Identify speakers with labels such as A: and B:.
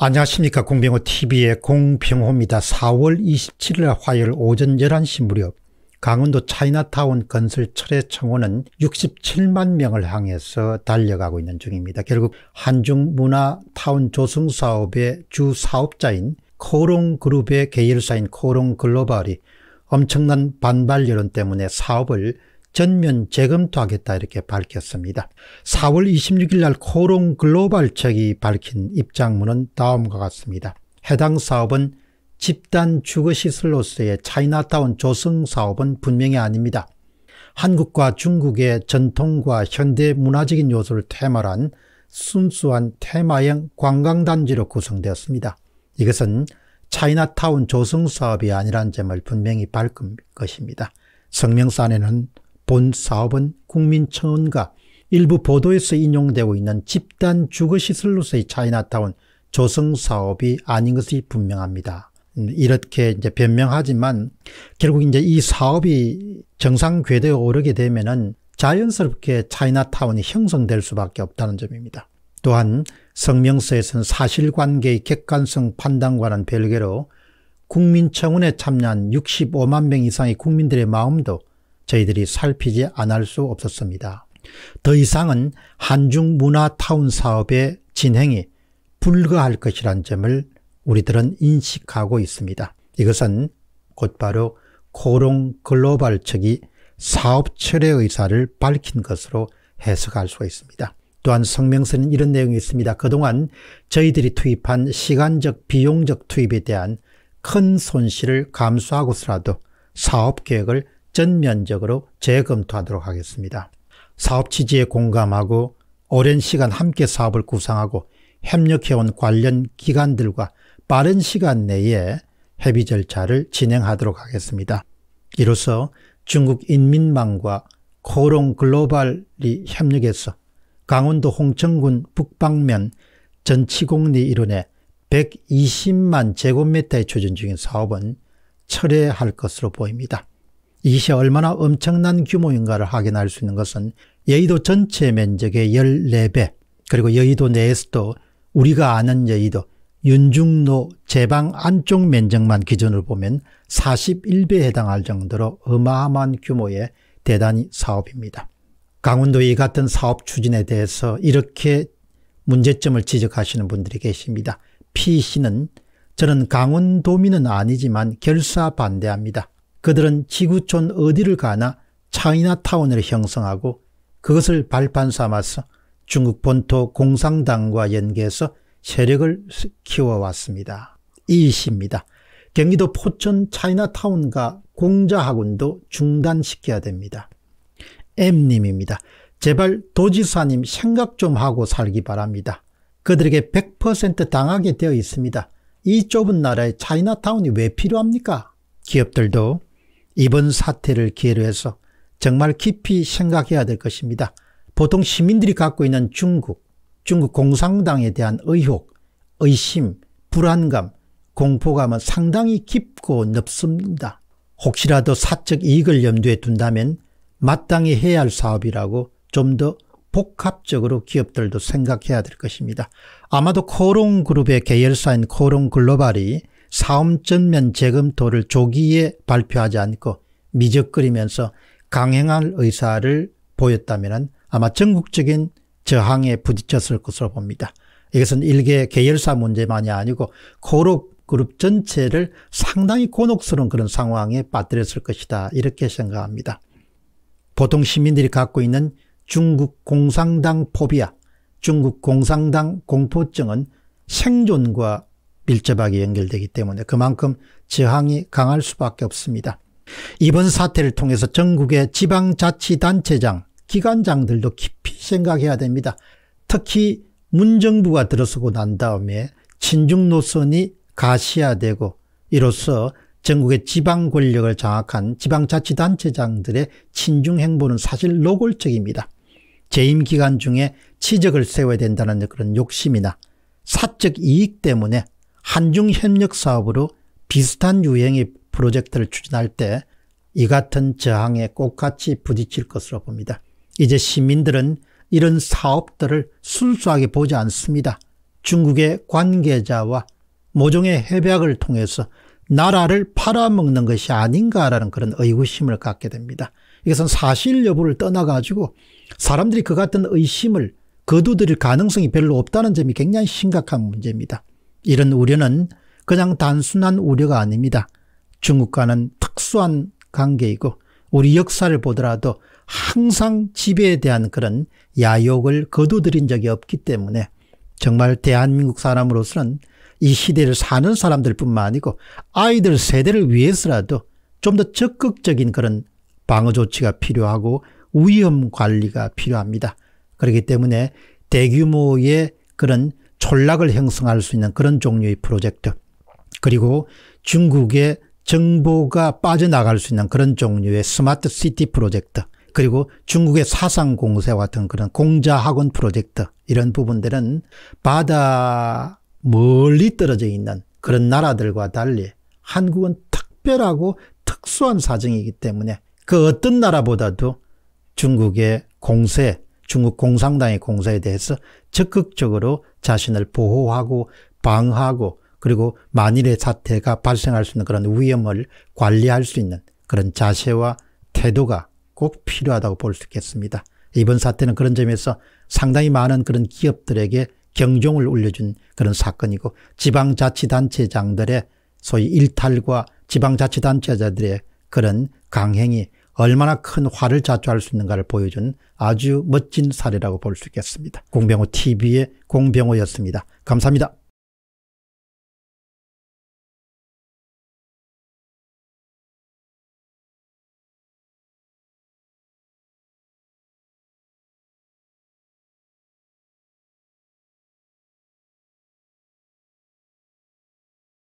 A: 안녕하십니까 공병호 tv의 공병호입니다. 4월 27일 화요일 오전 11시 무렵 강원도 차이나타운 건설 철의 청원은 67만 명을 향해서 달려가고 있는 중입니다. 결국 한중문화타운 조성사업의 주 사업자인 코롱그룹의 계열사인 코롱글로벌이 엄청난 반발 여론 때문에 사업을 전면 재검토하겠다 이렇게 밝혔습니다. 4월 26일 날 코롱 글로벌 측이 밝힌 입장문은 다음과 같습니다. 해당 사업은 집단 주거시설로서의 차이나타운 조성 사업은 분명히 아닙니다. 한국과 중국의 전통과 현대 문화적인 요소를 테마로 한 순수한 테마형 관광단지로 구성되었습니다. 이것은 차이나타운 조성 사업이 아니란 점을 분명히 밝은 것입니다. 성명서 에는 본 사업은 국민청원과 일부 보도에서 인용되고 있는 집단 주거시설로서의 차이나타운 조성사업이 아닌 것이 분명합니다. 음, 이렇게 이제 변명하지만 결국 이제 이 사업이 정상 궤도에 오르게 되면은 자연스럽게 차이나타운이 형성될 수밖에 없다는 점입니다. 또한 성명서에서는 사실관계의 객관성 판단과는 별개로 국민청원에 참여한 65만 명 이상의 국민들의 마음도 저희들이 살피지 않을 수 없었습니다. 더 이상은 한중문화타운 사업의 진행이 불가할 것이란 점을 우리들은 인식하고 있습니다. 이것은 곧바로 코롱 글로벌 측이 사업 철의 의사를 밝힌 것으로 해석할 수 있습니다. 또한 성명서는 이런 내용이 있습니다. 그동안 저희들이 투입한 시간적 비용적 투입에 대한 큰 손실을 감수하고서라도 사업 계획을 전면적으로 재검토하도록 하겠습니다. 사업 취지에 공감하고 오랜 시간 함께 사업을 구상하고 협력해온 관련 기관들과 빠른 시간 내에 협의 절차를 진행하도록 하겠습니다. 이로써 중국 인민망과 코롱 글로벌이 협력해서 강원도 홍천군 북방면 전치공리 일원에 120만 제곱미터에 추진 중인 사업은 철회할 것으로 보입니다. 이것이 얼마나 엄청난 규모인가를 확인할 수 있는 것은 여의도 전체 면적의 14배 그리고 여의도 내에서도 우리가 아는 여의도 윤중로 제방 안쪽 면적만 기준으로 보면 41배에 해당할 정도로 어마어마한 규모의 대단히 사업입니다. 강원도의 같은 사업 추진에 대해서 이렇게 문제점을 지적하시는 분들이 계십니다. P씨는 저는 강원도민은 아니지만 결사 반대합니다. 그들은 지구촌 어디를 가나 차이나타운을 형성하고 그것을 발판 삼아서 중국 본토 공상당과 연계해서 세력을 키워왔습니다. 이 시입니다. 경기도 포천 차이나타운과 공자학원도 중단시켜야 됩니다. M님입니다. 제발 도지사님 생각 좀 하고 살기 바랍니다. 그들에게 100% 당하게 되어 있습니다. 이 좁은 나라에 차이나타운이 왜 필요합니까? 기업들도 이번 사태를 기회로 해서 정말 깊이 생각해야 될 것입니다. 보통 시민들이 갖고 있는 중국, 중국 공산당에 대한 의혹, 의심, 불안감, 공포감은 상당히 깊고 넓습니다. 혹시라도 사적 이익을 염두에 둔다면 마땅히 해야 할 사업이라고 좀 더 복합적으로 기업들도 생각해야 될 것입니다. 아마도 코롱그룹의 계열사인 코롱글로벌이 사업 전면 재검토를 조기에 발표하지 않고 미적거리면서 강행할 의사를 보였다면 아마 전국적인 저항에 부딪혔을 것으로 봅니다. 이것은 일개 계열사 문제만이 아니고 코룹 그룹 전체를 상당히 곤혹스러운 그런 상황에 빠뜨렸을 것이다 이렇게 생각합니다. 보통 시민들이 갖고 있는 중국 공상당 포비아, 중국 공상당 공포증은 생존과 밀접하게 연결되기 때문에 그만큼 저항이 강할 수밖에 없습니다. 이번 사태를 통해서 전국의 지방자치단체장, 기관장들도 깊이 생각해야 됩니다. 특히 문정부가 들어서고 난 다음에 친중 노선이 가시화되고 이로써 전국의 지방 권력을 장악한 지방자치단체장들의 친중 행보는 사실 노골적입니다. 재임 기간 중에 치적을 세워야 된다는 그런 욕심이나 사적 이익 때문에 한중협력사업으로 비슷한 유행의 프로젝트를 추진할 때 이 같은 저항에 꼭같이 부딪힐 것으로 봅니다. 이제 시민들은 이런 사업들을 순수하게 보지 않습니다. 중국의 관계자와 모종의 협약을 통해서 나라를 팔아먹는 것이 아닌가라는 그런 의구심을 갖게 됩니다. 이것은 사실 여부를 떠나가지고 사람들이 그 같은 의심을 거두들일 가능성이 별로 없다는 점이 굉장히 심각한 문제입니다. 이런 우려는 그냥 단순한 우려가 아닙니다. 중국과는 특수한 관계이고 우리 역사를 보더라도 항상 지배에 대한 그런 야욕을 거두들인 적이 없기 때문에 정말 대한민국 사람으로서는 이 시대를 사는 사람들 뿐만 아니고 아이들 세대를 위해서라도 좀 더 적극적인 그런 방어 조치가 필요하고 위험 관리가 필요합니다. 그렇기 때문에 대규모의 그런 솔락을 형성할 수 있는 그런 종류의 프로젝트 그리고 중국의 정보가 빠져나갈 수 있는 그런 종류의 스마트 시티 프로젝트 그리고 중국의 사상 공세와 같은 그런 공자 학원 프로젝트 이런 부분들은 바다 멀리 떨어져 있는 그런 나라들과 달리 한국은 특별하고 특수한 사정이기 때문에 그 어떤 나라보다도 중국의 공세, 중국 공산당의 공세에 대해서 적극적으로 자신을 보호하고 방어하고 그리고 만일의 사태가 발생할 수 있는 그런 위험을 관리할 수 있는 그런 자세와 태도가 꼭 필요하다고 볼 수 있겠습니다. 이번 사태는 그런 점에서 상당히 많은 그런 기업들에게 경종을 울려준 그런 사건이고 지방자치단체장들의 소위 일탈과 지방자치단체자들의 그런 강행이 얼마나 큰 화를 자초할 수 있는가를 보여준 아주 멋진 사례라고 볼 수 있겠습니다. 공병호 TV의 공병호였습니다. 감사합니다.